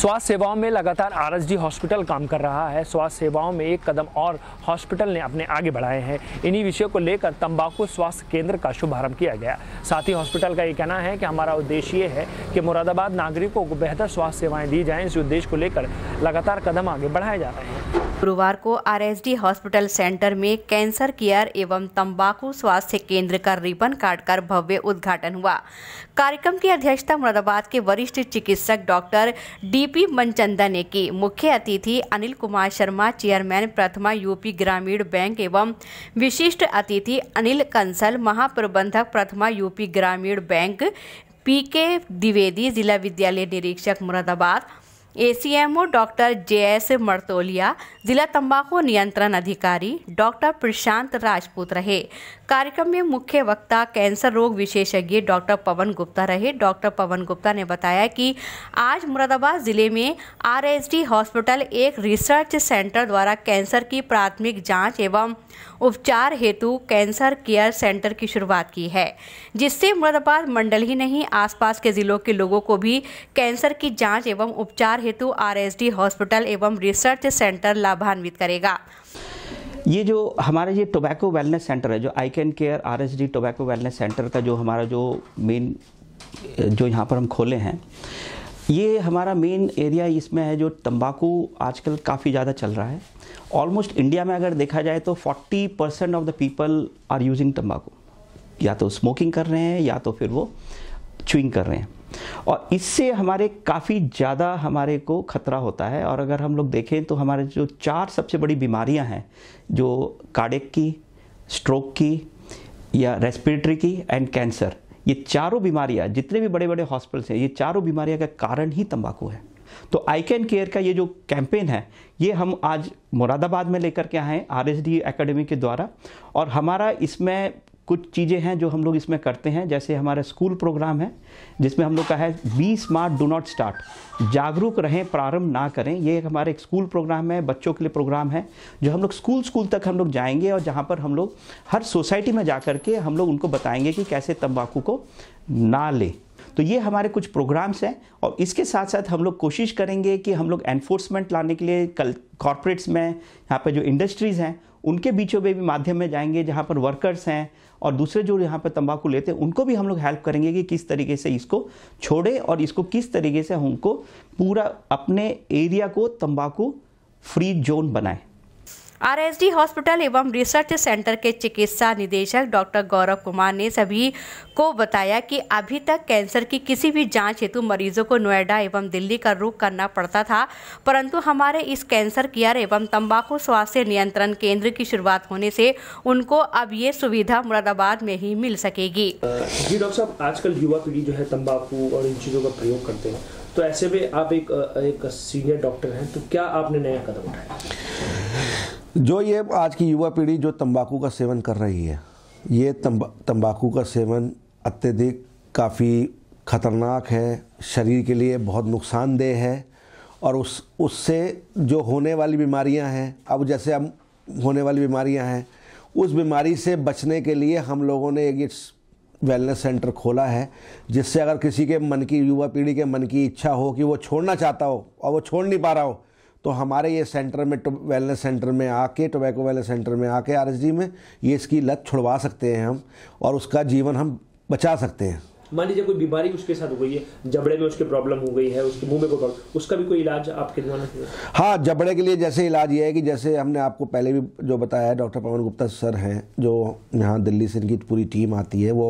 स्वास्थ्य सेवाओं में लगातार आरएसडी हॉस्पिटल काम कर रहा है स्वास्थ्य सेवाओं में एक कदम और हॉस्पिटल ने अपने आगे बढ़ाए हैं इन्हीं विषयों को लेकर तंबाकू स्वास्थ्य केंद्र का शुभारंभ किया गया साथ ही हॉस्पिटल का ये कहना है कि हमारा उद्देश्य ये है कि मुरादाबाद नागरिकों को बेहतर स्वास्थ्य सेवाएं दी जाएं इस उद्देश्य को लेकर लगातार कदम आगे बढ़ाए जा रहे हैं गुरुवार को आरएसडी हॉस्पिटल सेंटर में कैंसर केयर एवं तंबाकू स्वास्थ्य केंद्र का रिबन काट कर भव्य उद्घाटन हुआ कार्यक्रम की अध्यक्षता मुरादाबाद के वरिष्ठ चिकित्सक डॉक्टर डीपी मनचंदा ने की मुख्य अतिथि Anil Kumar Sharma chairman Prathama UP Gramin bank एवं विशिष्ट अतिथि अनिल कंसल महाप्रबंधक प्रथमा यूपी ग्रामीण बैंक पी के द्विवेदी जिला विद्यालय निरीक्षक Moradabad A C M O doctor J S Martolia जिला तंबाकू नियंत्रण अधिकारी डॉक्टर प्रशांत राजपूत रहे कार्यक्रम में मुख्य वक्ता कैंसर रोग विशेषज्ञ डॉक्टर पवन गुप्ता रहे डॉक्टर पवन गुप्ता ने बताया कि आज मुरादाबाद ज़िले में आर एस डी हॉस्पिटल एक रिसर्च सेंटर द्वारा कैंसर की प्राथमिक जांच एवं उपचार हेतु कैंसर केयर सेंटर की शुरुआत की है जिससे मुरादाबाद मंडल ही नहीं आसपास के ज़िलों के लोगों को भी कैंसर की जाँच एवं उपचार हेतु आरएसडी हॉस्पिटल एवं रिसर्च सेंटर लाभान्वित करेगा ये जो हमारा ये टोबैको वेलनेस सेंटर है जो I can care R S D tobacco wellness centre का जो हमारा जो मेन जो यहाँ पर हम खोले हैं ये हमारा मेन एरिया इसमें है जो तंबाकू आजकल काफ़ी ज़्यादा चल रहा है ऑलमोस्ट इंडिया में अगर देखा जाए तो 40 percent of the people are using तंबाकू या तो स्मोकिंग कर रहे हैं या तो फिर वो चुइंग कर रहे हैं और इससे हमारे काफ़ी ज़्यादा हमारे को खतरा होता है और अगर हम लोग देखें तो हमारे जो चार सबसे बड़ी बीमारियां हैं जो कार्डिक की स्ट्रोक की या रेस्पिरेटरी की एंड कैंसर ये चारों बीमारियां जितने भी बड़े बड़े हॉस्पिटल्स हैं ये चारों बीमारियां का कारण ही तंबाकू है तो आई कैन केयर का ये जो कैंपेन है ये हम आज मुरादाबाद में लेकर के आए हैं आर एस डी अकेडमी के द्वारा और हमारा इसमें कुछ चीज़ें हैं जो हम लोग इसमें करते हैं जैसे हमारा स्कूल प्रोग्राम है जिसमें हम लोग का है be smart do not start जागरूक रहें प्रारंभ ना करें ये एक हमारे एक स्कूल प्रोग्राम है बच्चों के लिए प्रोग्राम है जो हम लोग स्कूल स्कूल तक हम लोग जाएंगे और जहाँ पर हम लोग हर सोसाइटी में जा के हम लोग उनको बताएंगे कि कैसे तम्बाकू को ना लें तो ये हमारे कुछ प्रोग्राम्स हैं और इसके साथ साथ हम लोग कोशिश करेंगे कि हम लोग एनफोर्समेंट लाने के लिए कल कॉरपोरेट्स में यहाँ पे जो इंडस्ट्रीज़ हैं उनके बीचों में भी माध्यम में जाएंगे जहाँ पर वर्कर्स हैं और दूसरे जो यहाँ पर तंबाकू लेते हैं उनको भी हम लोग हेल्प करेंगे कि किस तरीके से इसको छोड़े और इसको किस तरीके से हमको पूरा अपने एरिया को तंबाकू फ्री जोन बनाएं आरएसडी हॉस्पिटल एवं रिसर्च सेंटर के चिकित्सा निदेशक डॉक्टर गौरव कुमार ने सभी को बताया कि अभी तक कैंसर की किसी भी जांच हेतु मरीजों को नोएडा एवं दिल्ली का रुख करना पड़ता था परंतु हमारे इस कैंसर केयर एवं तंबाकू स्वास्थ्य नियंत्रण केंद्र की शुरुआत होने से उनको अब ये सुविधा मुरादाबाद में ही मिल सकेगी जी डॉक्टर साहब आजकल युवा पीढ़ी जो है तंबाकू और इन चीज़ों का प्रयोग करते हैं तो ऐसे में आप एक एक सीनियर डॉक्टर हैं तो क्या आपने नया कदम उठाया जो ये आज की युवा पीढ़ी जो तंबाकू का सेवन कर रही है ये तंबा तंबाकू का सेवन अत्यधिक काफ़ी खतरनाक है शरीर के लिए बहुत नुकसानदेह है और उस उससे जो होने वाली बीमारियां हैं अब जैसे अब होने वाली बीमारियां हैं उस बीमारी से बचने के लिए हम लोगों ने एक वेलनेस सेंटर खोला है जिससे अगर किसी के मन की युवा पीढ़ी के मन की इच्छा हो कि वो छोड़ना चाहता हो और वो छोड़ नहीं पा रहा हो तो हमारे ये सेंटर में वेलनेस सेंटर में आके टोबैको वेलनेस सेंटर में आके आर में ये इसकी लत छुड़वा सकते हैं हम और उसका जीवन हम बचा सकते हैं मान लीजिए कोई बीमारी उसके साथ हो गई है जबड़े में उसके प्रॉब्लम हो गई है उसके मुंह में कोई प्रॉब्लम उसका भी कोई इलाज आपके द्वारा हाँ जबड़े के लिए जैसे इलाज ये है कि जैसे हमने आपको पहले भी जो बताया है डॉक्टर पवन गुप्ता सर हैं जो यहाँ दिल्ली से इनकी पूरी टीम आती है वो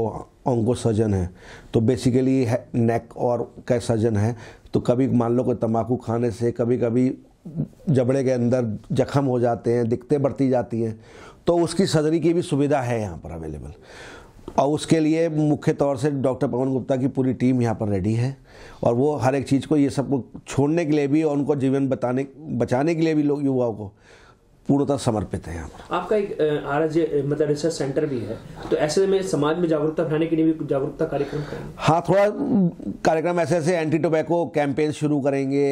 ऑन्को तो सर्जन है तो बेसिकली नेक और कै सर्जन है तो कभी मान लो कोई तम्बाकू खाने से कभी कभी जबड़े के अंदर जख्म हो जाते हैं दिक्कतें बढ़ती जाती हैं तो उसकी सर्जरी की भी सुविधा है यहाँ पर अवेलेबल और उसके लिए मुख्य तौर से डॉक्टर पवन गुप्ता की पूरी टीम यहाँ पर रेडी है और वो हर एक चीज़ को ये सब को छोड़ने के लिए भी और उनको जीवन बताने बचाने के लिए भी लोग युवाओं को पूर्णतः समर्पित है यहाँ आपका एक आर मतलब रिसर्च सेंटर भी है तो ऐसे में समाज में जागरूकता फैलाने के लिए भी जागरूकता कार्यक्रम हाँ थोड़ा कार्यक्रम ऐसे ऐसे एंटी टोबैको कैंपेन शुरू करेंगे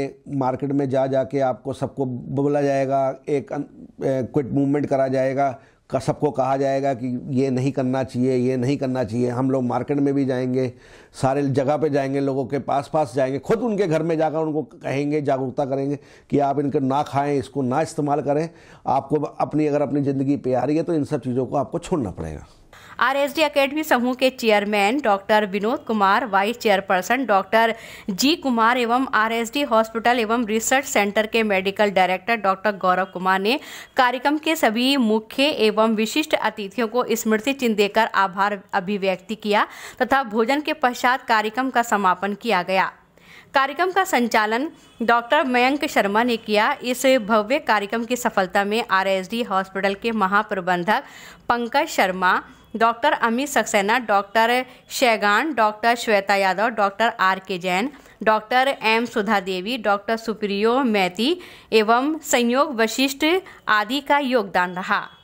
मार्केट में जा जाके आपको सबको बोला जाएगा एक क्विट अं, मूवमेंट करा जाएगा का सबको कहा जाएगा कि ये नहीं करना चाहिए ये नहीं करना चाहिए हम लोग मार्केट में भी जाएंगे सारे जगह पे जाएंगे लोगों के पास पास जाएंगे खुद उनके घर में जाकर उनको कहेंगे जागरूकता करेंगे कि आप इनको ना खाएं इसको ना इस्तेमाल करें आपको अपनी अगर अपनी ज़िंदगी पे आ रही है तो इन सब चीज़ों को आपको छोड़ना पड़ेगा आरएसडी एकेडमी समूह के chairman doctor Vinod Kumar vice chairperson doctor G Kumar एवं आरएसडी हॉस्पिटल एवं रिसर्च सेंटर के medical director doctor Gaurav Kumar ने कार्यक्रम के सभी मुख्य एवं विशिष्ट अतिथियों को स्मृति चिन्ह देकर आभार अभिव्यक्ति किया तथा भोजन के पश्चात कार्यक्रम का समापन किया गया कार्यक्रम का संचालन डॉक्टर मयंक शर्मा ने किया इस भव्य कार्यक्रम की सफलता में आरएसडी हॉस्पिटल के महाप्रबंधक Pankaj Sharma doctor Amit Saxena doctor Shaigan doctor Shweta Yadav doctor R K Jain doctor M Sudha Devi doctor Supriyo Maity एवं संयोग वशिष्ठ आदि का योगदान रहा